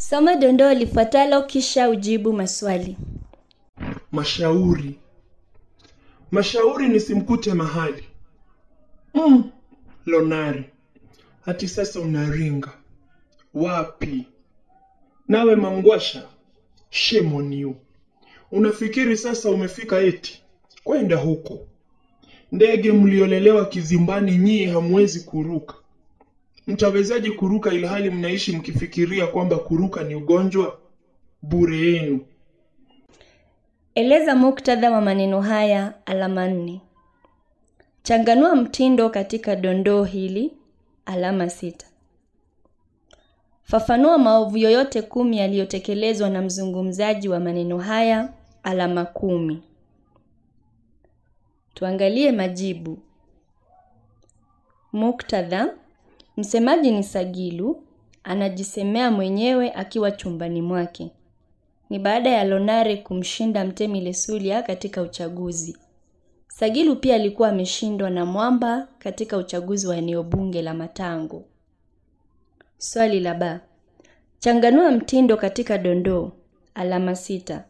Soma dondoo lifuatalo kisha ujibu maswali. Mashauri. Mashauri nisimkute mahali. Mm, Lonari. Hati sasa unaringa. Wapi? Nawe Mangwasha, shame on you. Unafikiri sasa umefika eti kwenda huko. Ndege mliolelewa kizimbani nyie hamwezi kuruka mtawezaji kuruka ilhali mnaishi mkifikiria kwamba kuruka ni ugonjwa? Bure yenu. Eleza muktadha wa maneno haya alama nne. Changanua mtindo katika dondoo hili alama sita. Fafanua maovu yoyote kumi yaliyotekelezwa na mzungumzaji wa maneno haya alama kumi. Tuangalie majibu. Muktadha Msemaji ni Sagilu anajisemea mwenyewe akiwa chumbani mwake. Ni baada ya Lonare kumshinda Mtemi Lesulia katika uchaguzi. Sagilu pia alikuwa ameshindwa na Mwamba katika uchaguzi wa eneo bunge la Matango. Swali la ba. Changanua mtindo katika dondoo alama sita.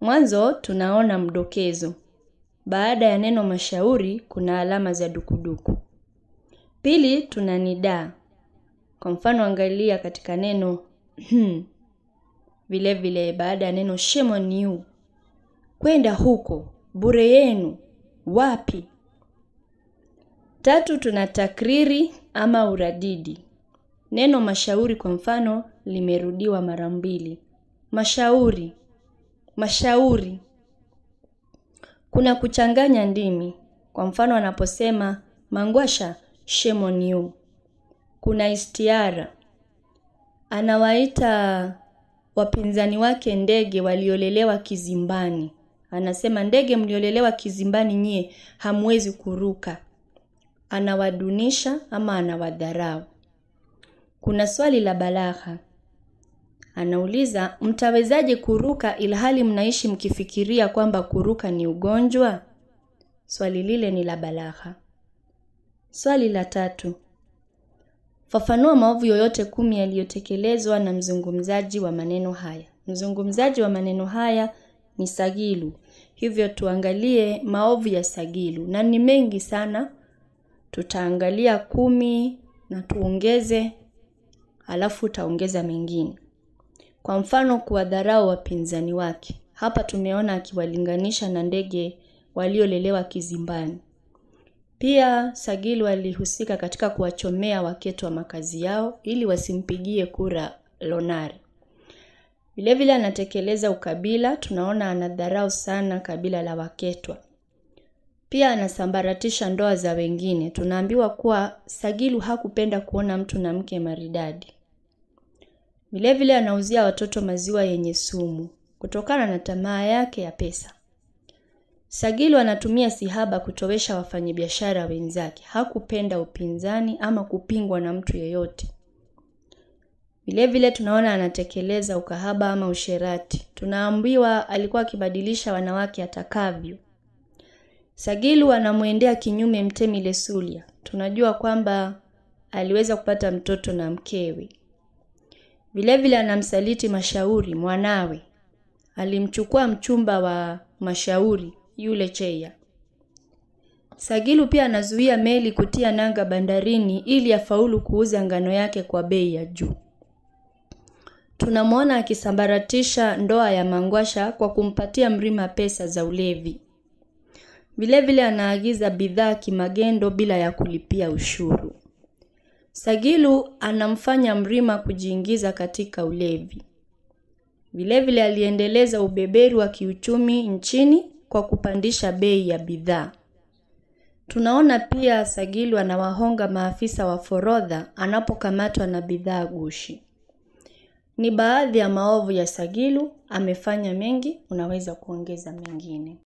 Mwanzo tunaona mdokezo. Baada ya neno mashauri kuna alama za dukuduku. Pili tuna nidaa. Kwa mfano angalia katika neno hmm, vile vile baada ya neno shemo niu kwenda huko bure yenu wapi tatu tuna takriri ama uradidi neno mashauri kwa mfano limerudiwa mara mbili mashauri mashauri kuna kuchanganya ndimi kwa mfano anaposema mangwasha shame on you. Kuna istiara anawaita wapinzani wake ndege waliolelewa kizimbani. Anasema ndege mliolelewa kizimbani nyie hamwezi kuruka. Anawadunisha ama anawadharau. Kuna swali la balagha. Anauliza, mtawezaje kuruka ilhali mnaishi mkifikiria kwamba kuruka ni ugonjwa? Swali lile ni la balagha. Swali la tatu. Fafanua maovu yoyote kumi yaliyotekelezwa na mzungumzaji wa maneno haya. Mzungumzaji wa maneno haya ni Sagilu. Hivyo tuangalie maovu ya Sagilu na ni mengi sana. Tutaangalia kumi na tuongeze alafu utaongeza mengine. Kwa mfano kuwadharau wapinzani wake. Hapa tumeona akiwalinganisha na ndege waliolelewa kizimbani. Pia Sagilu alihusika katika kuwachomea waketo wa makazi yao ili wasimpigie kura Lonari. Vilevile anatekeleza ukabila, tunaona anadharau sana kabila la Waketwa. Pia anasambaratisha ndoa za wengine. Tunaambiwa kuwa Sagilu hakupenda kuona mtu na mke maridadi. Vilevile anauzia watoto maziwa yenye sumu kutokana na tamaa yake ya pesa. Sagilu anatumia sihaba kutowesha wafanyabiashara wenzake. Hakupenda upinzani ama kupingwa na mtu yeyote. Vilevile tunaona anatekeleza ukahaba ama usherati. Tunaambiwa alikuwa akibadilisha wanawake atakavyo. Sagilu anamwendea kinyume Mtemi Lesulia. Tunajua kwamba aliweza kupata mtoto na mkewe. Vilevile anamsaliti Mashauri mwanawe. Alimchukua mchumba wa Mashauri yule Cheya. Sagilu pia anazuia meli kutia nanga bandarini ili afaulu kuuza ngano yake kwa bei ya juu. Tunamwona akisambaratisha ndoa ya Mangwasha kwa kumpatia Mrima pesa za ulevi. Vilevile anaagiza bidhaa kimagendo bila ya kulipia ushuru. Sagilu anamfanya Mrima kujiingiza katika ulevi. Vilevile aliendeleza ubeberi wa kiuchumi nchini kwa kupandisha bei ya bidhaa. Tunaona pia Sagilu anawahonga maafisa wa forodha anapokamatwa na bidhaa gushi. Ni baadhi ya maovu ya Sagilu, amefanya mengi, unaweza kuongeza mengine.